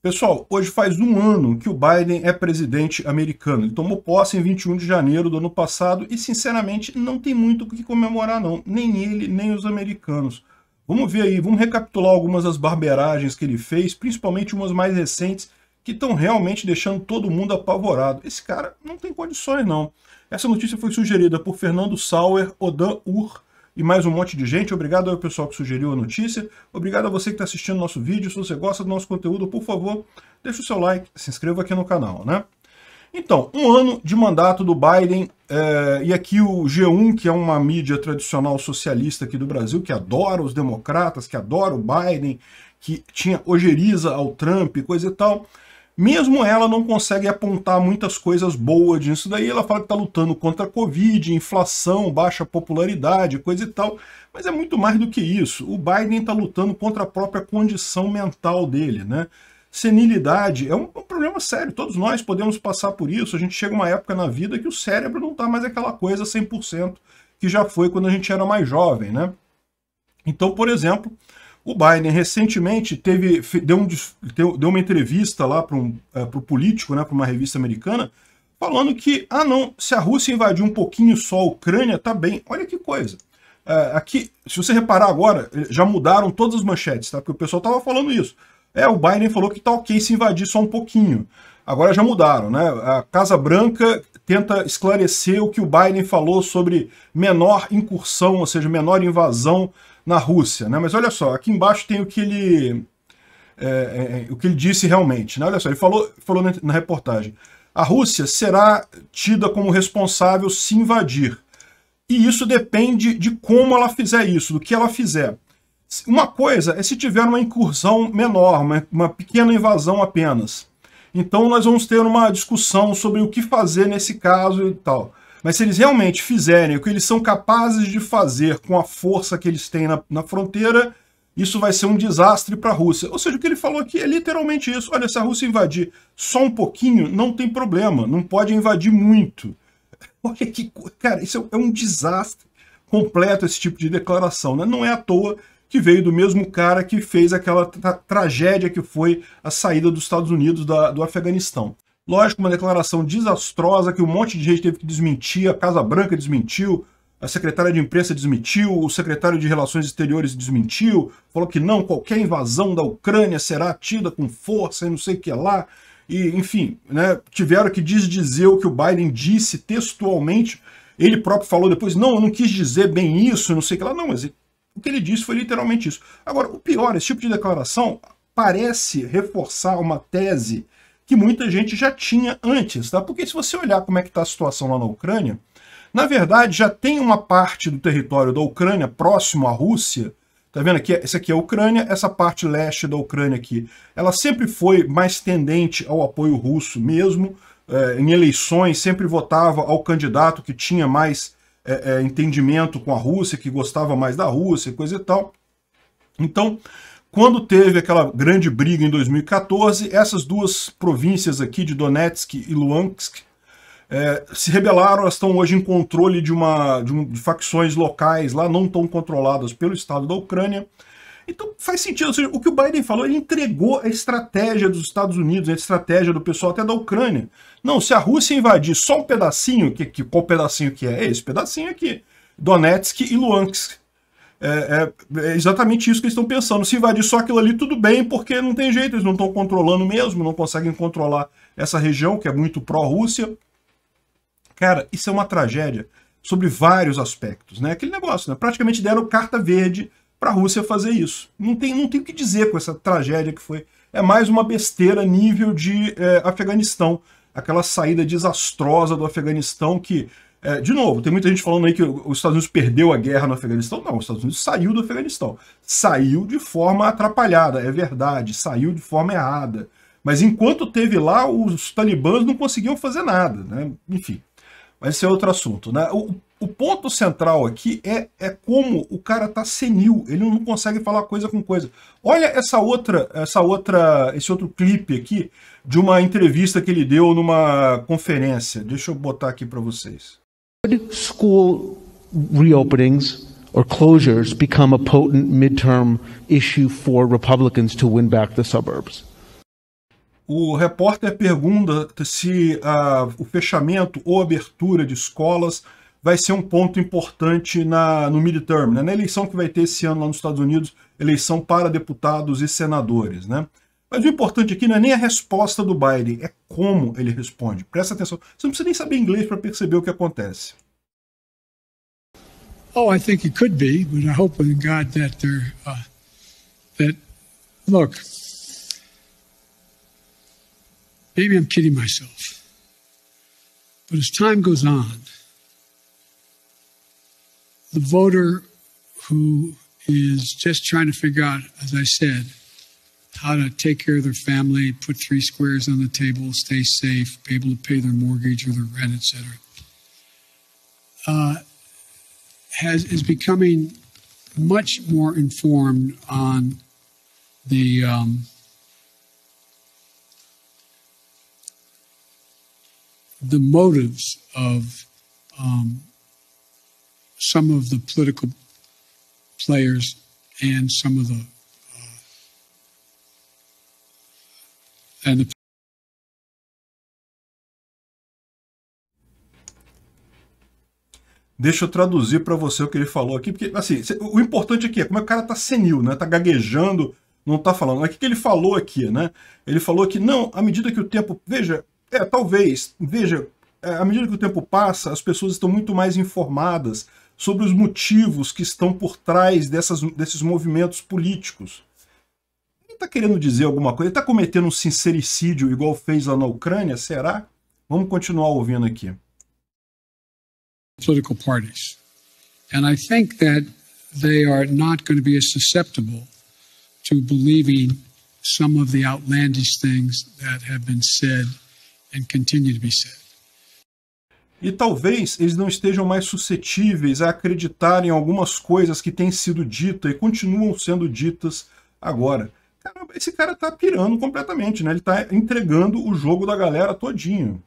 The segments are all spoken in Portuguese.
Pessoal, hoje faz um ano que o Biden é presidente americano. Ele tomou posse em 21 de janeiro do ano passado e, sinceramente, não tem muito o que comemorar, não. Nem ele, nem os americanos. Vamos ver aí, vamos recapitular algumas das barberagens que ele fez, principalmente umas mais recentes, que estão realmente deixando todo mundo apavorado. Esse cara não tem condições, não. Essa notícia foi sugerida por Fernando Sauer, Odan Ur e mais um monte de gente. Obrigado ao pessoal que sugeriu a notícia. Obrigado a você que está assistindo nosso vídeo. Se você gosta do nosso conteúdo, por favor, deixe o seu like, se inscreva aqui no canal, né? Então, um ano de mandato do Biden, é, e aqui o G1, que é uma mídia tradicional socialista aqui do Brasil, que adora os democratas, que adora o Biden, que tinha ojeriza ao Trump, coisa e tal, mesmo ela não consegue apontar muitas coisas boas disso daí, ela fala que está lutando contra a Covid, inflação, baixa popularidade, coisa e tal, mas é muito mais do que isso. O Biden está lutando contra a própria condição mental dele, né? senilidade é um, um, problema sério. Todos nós podemos passar por isso. A gente chega uma época na vida que o cérebro não está mais aquela coisa 100% que já foi quando a gente era mais jovem, né? Então, por exemplo, o Biden recentemente teve deu, um, deu uma entrevista lá para um, é, político, né, para uma revista americana, falando que, ah não, se a Rússia invadir um pouquinho só a Ucrânia, tá bem. Olha que coisa. É, aqui, se você reparar agora, eh, já mudaram todas as manchetes, tá? Porque o pessoal tava falando isso. É, o Biden falou que tá ok se invadir só um pouquinho. Agora já mudaram, né? A Casa Branca tenta esclarecer o que o Biden falou sobre menor incursão, ou seja, menor invasão na Rússia, né? Mas olha só, aqui embaixo tem o que ele é, é, é, o que ele disse realmente. Né? Olha só, ele falou, falou na, na reportagem. A Rússia será tida como responsável se invadir. E isso depende de como ela fizer isso, do que ela fizer. Uma coisa é se tiver uma incursão menor, uma, uma pequena invasão apenas. Então nós vamos ter uma discussão sobre o que fazer nesse caso e tal. Mas se eles realmente fizerem o que eles são capazes de fazer com a força que eles têm na, na fronteira, isso vai ser um desastre para a Rússia. Ou seja, o que ele falou aqui é literalmente isso. Olha, se a Rússia invadir só um pouquinho, não tem problema. Não pode invadir muito. Olha que... Cara, isso é, é um desastre completo esse tipo de declaração. Né? Não é à toa que veio do mesmo cara que fez aquela tra tragédia que foi a saída dos Estados Unidos da, do Afeganistão. Lógico, uma declaração desastrosa que um monte de gente teve que desmentir, a Casa Branca desmentiu, a secretária de imprensa desmentiu, o secretário de Relações Exteriores desmentiu, falou que não, qualquer invasão da Ucrânia será tida com força e não sei o que lá. E, enfim, né, tiveram que desdizer o que o Biden disse textualmente. Ele próprio falou depois, não, eu não quis dizer bem isso, não sei o que lá. Não, mas ele, o que ele disse foi literalmente isso. Agora, o pior, esse tipo de declaração parece reforçar uma tese que muita gente já tinha antes, tá? Porque se você olhar como é que está a situação lá na Ucrânia, na verdade já tem uma parte do território da Ucrânia próximo à Rússia, tá vendo aqui? Essa aqui é a Ucrânia, essa parte leste da Ucrânia aqui, ela sempre foi mais tendente ao apoio russo mesmo, é, em eleições sempre votava ao candidato que tinha mais é, é, entendimento com a Rússia, que gostava mais da Rússia, coisa e tal. Então, quando teve aquela grande briga em 2014, essas duas províncias aqui de Donetsk e Luhansk é, se rebelaram, elas estão hoje em controle de, uma, de, um, de facções locais lá, não tão controladas pelo Estado da Ucrânia. Então faz sentido, ou seja, o que o Biden falou, ele entregou a estratégia dos Estados Unidos, a estratégia do pessoal até da Ucrânia. Não, se a Rússia invadir só um pedacinho, que, que, qual pedacinho que é? é esse pedacinho aqui, Donetsk e Luhansk. É, é, é, exatamente isso que eles estão pensando. Se invadir só aquilo ali, tudo bem, porque não tem jeito, eles não estão controlando mesmo, não conseguem controlar essa região, que é muito pró-Rússia. Cara, isso é uma tragédia sobre vários aspectos, né? Aquele negócio, né? Praticamente deram carta verde para a Rússia fazer isso. Não tem, não tem o que dizer com essa tragédia que foi. É mais uma besteira nível de é, Afeganistão, aquela saída desastrosa do Afeganistão que é, de novo, tem muita gente falando aí que os Estados Unidos perdeu a guerra no Afeganistão. Não, os Estados Unidos saiu do Afeganistão. Saiu de forma atrapalhada, é verdade, saiu de forma errada. Mas enquanto teve lá, os talibãs não conseguiam fazer nada, né? Enfim, mas esse é outro assunto, né? O, o ponto central aqui é, é como o cara tá senil, ele não consegue falar coisa com coisa. Olha essa outra, essa outra, esse outro clipe aqui de uma entrevista que ele deu numa conferência. Deixa eu botar aqui para vocês could school reopenings or closures become a potent midterm issue for Republicans to win back the suburbs? O repórter pergunta se uh, o fechamento ou abertura de escolas vai ser um ponto importante na, no midterm, né? na eleição que vai ter esse ano lá nos Estados Unidos, eleição para deputados e senadores. Né? Mas o importante aqui não é nem a resposta do Biden, é como ele responde. Presta atenção. Você não precisa nem saber inglês para perceber o que acontece. Oh, I think it could be, but I hope in God that there, uh, that look, maybe I'm kidding myself, but as time goes on, the voter who is just trying to figure out, as I said, how to take care of their family, put three squares on the table, stay safe, be able to pay their mortgage or their rent, etc. Uh, has is becoming much more informed on the um, the motives of um, some of the political players and some of the and Deixa eu traduzir para você o que ele falou aqui, porque assim, o importante aqui é como é o cara tá senil, né? Tá gaguejando, não tá falando. o que, que ele falou aqui, né? Ele falou que não, à medida que o tempo, veja, é, talvez, veja, é, à medida que o tempo passa, as pessoas estão muito mais informadas sobre os motivos que estão por trás dessas, desses movimentos políticos está querendo dizer alguma coisa? Ele está cometendo um sincericídio igual fez lá na Ucrânia? Será? Vamos continuar ouvindo aqui. Political parties. And I think that they are not going to be as susceptible to believing some of the outlandish things that have been said and continue to be said. E talvez eles não estejam mais suscetíveis a acreditar em algumas coisas que têm sido ditas e continuam sendo ditas agora esse cara tá pirando completamente, né? Ele tá entregando o jogo da galera todinho.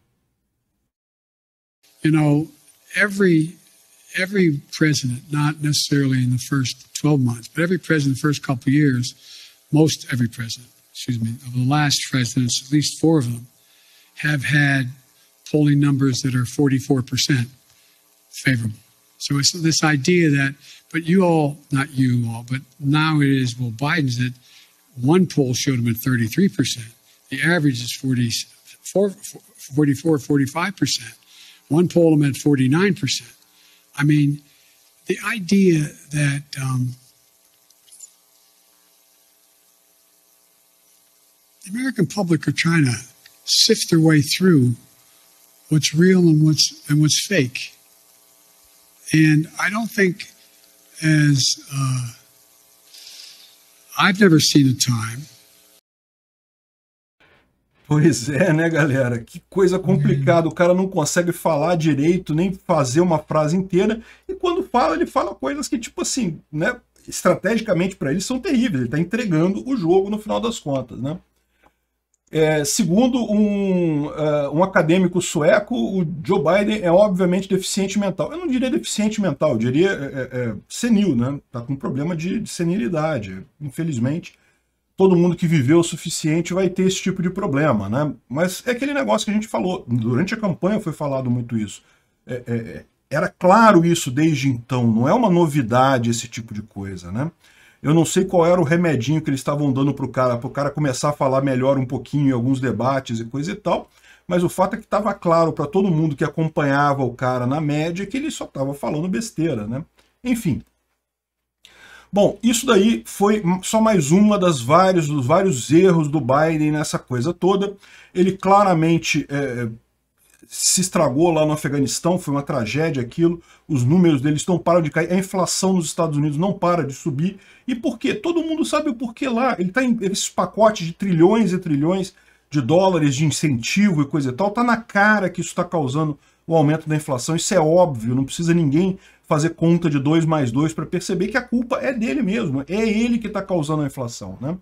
You know, every every president, not necessarily in the first 12 months, but every president the first couple years, most every president, excuse me, of the last presidents, at least four of them, have had polling numbers that are 44% favorable. So it's this idea that, but you all, not you all, but now it is, well, Biden's it. One poll showed him at 33%. The average is 40, 44, 45%. One poll him at 49%. I mean, the idea that um, the American public are trying to sift their way through what's real and what's and what's fake. And I don't think as uh, I've never seen a time. Pois é, né, galera? Que coisa complicada. O cara não consegue falar direito, nem fazer uma frase inteira. E quando fala, ele fala coisas que, tipo assim, né? Estrategicamente para ele são terríveis. Ele está entregando o jogo no final das contas, né? É, segundo um, uh, um acadêmico sueco, o Joe Biden é obviamente deficiente mental. Eu não diria deficiente mental, eu diria é, é, é, senil, né? Tá com problema de, de senilidade. Infelizmente, todo mundo que viveu o suficiente vai ter esse tipo de problema, né? Mas é aquele negócio que a gente falou. Durante a campanha foi falado muito isso. É, era claro isso desde então, não é uma novidade esse tipo de coisa, né? Eu não sei qual era o remedinho que eles estavam dando para o cara, para o cara começar a falar melhor um pouquinho em alguns debates e coisa e tal, mas o fato é que estava claro para todo mundo que acompanhava o cara na média que ele só estava falando besteira, né? Enfim. Bom, isso daí foi só mais uma das vários, dos vários erros do Biden nessa coisa toda. Ele claramente é, é se estragou lá no Afeganistão, foi uma tragédia aquilo, os números deles não param de cair, a inflação nos Estados Unidos não para de subir. E por quê? Todo mundo sabe o porquê lá. Ele está em esses pacotes de trilhões e trilhões de dólares de incentivo e coisa e tal, tá na cara que isso está causando o aumento da inflação. Isso é óbvio, não precisa ninguém fazer conta de 2 mais 2 para perceber que a culpa é dele mesmo, é ele que está causando a inflação. Né?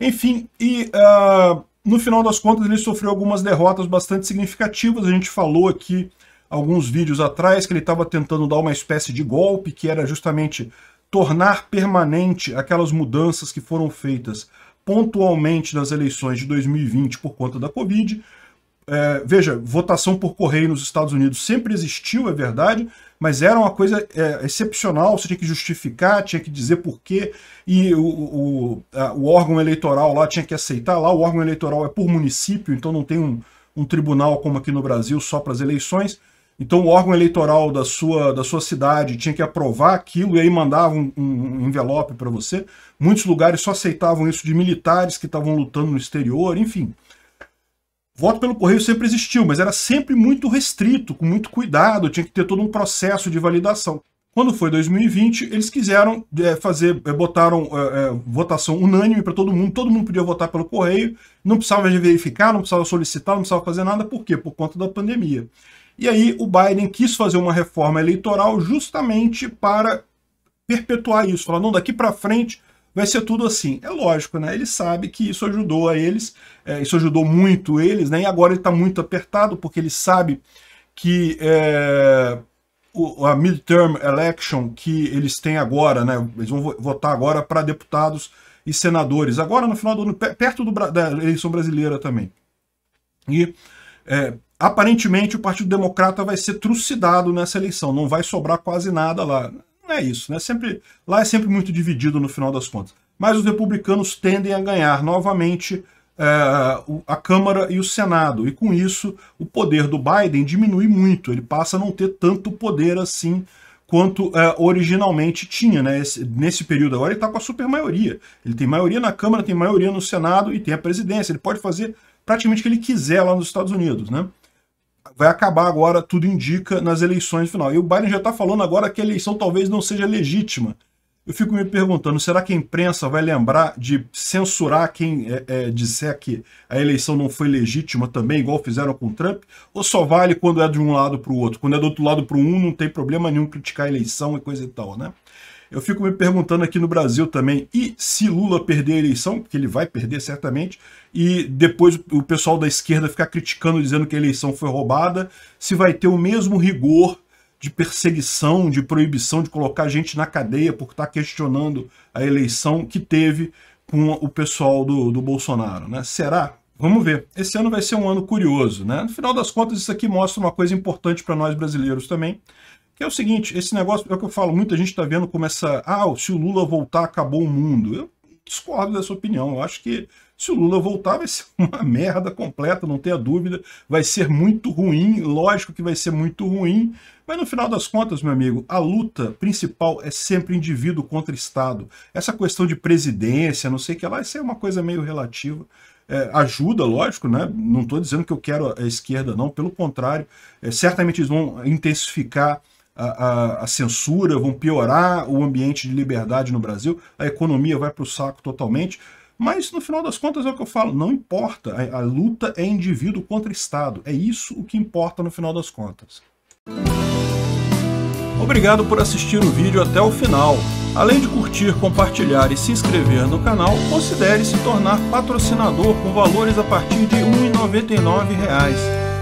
Enfim, e uh, no final das contas, ele sofreu algumas derrotas bastante significativas. A gente falou aqui alguns vídeos atrás que ele estava tentando dar uma espécie de golpe, que era justamente tornar permanente aquelas mudanças que foram feitas pontualmente nas eleições de 2020 por conta da Covid. É, veja, votação por correio nos Estados Unidos sempre existiu, é verdade, mas era uma coisa é, excepcional, você tinha que justificar, tinha que dizer porquê, e o, o, a, o, órgão eleitoral lá tinha que aceitar. Lá o órgão eleitoral é por município, então não tem um, um tribunal como aqui no Brasil só para as eleições. Então o órgão eleitoral da sua, da sua cidade tinha que aprovar aquilo e aí mandava um, um envelope para você. Muitos lugares só aceitavam isso de militares que estavam lutando no exterior, enfim. Voto pelo correio sempre existiu, mas era sempre muito restrito, com muito cuidado, tinha que ter todo um processo de validação. Quando foi 2020, eles quiseram é, fazer, é, botaram é, é votação unânime para todo mundo, todo mundo podia votar pelo correio, não precisava verificar, não precisava solicitar, não precisava fazer nada, por quê? Por conta da pandemia. E aí o Biden quis fazer uma reforma eleitoral justamente para perpetuar isso, falar, não, daqui para frente vai ser tudo assim. É lógico, né? Ele sabe que isso ajudou a eles, é, isso ajudou muito eles, né? E agora ele está muito apertado porque ele sabe que é, o, a midterm election que eles têm agora, né? Eles vão votar agora para deputados e senadores, agora no final do ano, perto do, da eleição brasileira também. E é, aparentemente o Partido Democrata vai ser trucidado nessa eleição, não vai sobrar quase nada lá não é isso, né? Sempre, lá é sempre muito dividido no final das contas. Mas os republicanos tendem a ganhar novamente é, a Câmara e o Senado, e com isso o poder do Biden diminui muito, ele passa a não ter tanto poder assim quanto é, originalmente tinha, né? Esse, nesse período agora ele está com a super maioria. Ele tem maioria na Câmara, tem maioria no Senado e tem a presidência. Ele pode fazer praticamente o que ele quiser lá nos Estados Unidos, né? vai acabar agora, tudo indica, nas eleições final. E o Biden já está falando agora que a eleição talvez não seja legítima. Eu fico me perguntando, será que a imprensa vai lembrar de censurar quem é, é, disser que a eleição não foi legítima também, igual fizeram com o Trump? Ou só vale quando é de um lado para o outro? Quando é do outro lado para o um, não tem problema nenhum criticar a eleição e coisa e tal, né? Eu fico me perguntando aqui no Brasil também, e se Lula perder a eleição, porque ele vai perder certamente, e depois o pessoal da esquerda ficar criticando, dizendo que a eleição foi roubada, se vai ter o mesmo rigor de perseguição, de proibição de colocar gente na cadeia por estar questionando a eleição que teve com o pessoal do, do Bolsonaro, né? Será? Vamos ver. Esse ano vai ser um ano curioso, né? No final das contas, isso aqui mostra uma coisa importante para nós brasileiros também, que é o seguinte, esse negócio, é o que eu falo, muita gente está vendo como essa... Ah, se o Lula voltar, acabou o mundo. Eu discordo dessa opinião. Eu acho que se o Lula voltar, vai ser uma merda completa, não tenha dúvida. Vai ser muito ruim, lógico que vai ser muito ruim. Mas no final das contas, meu amigo, a luta principal é sempre indivíduo contra Estado. Essa questão de presidência, não sei o que lá, isso é uma coisa meio relativa. É, ajuda, lógico, né? não estou dizendo que eu quero a esquerda, não. Pelo contrário, é, certamente eles vão intensificar a, a, censura, vão piorar o ambiente de liberdade no Brasil, a economia vai para o saco totalmente. Mas no final das contas é o que eu falo, não importa, a, a, luta é indivíduo contra Estado, é isso o que importa no final das contas. Obrigado por assistir o vídeo até o final. Além de curtir, compartilhar e se inscrever no canal, considere se tornar patrocinador com valores a partir de R$ 1,99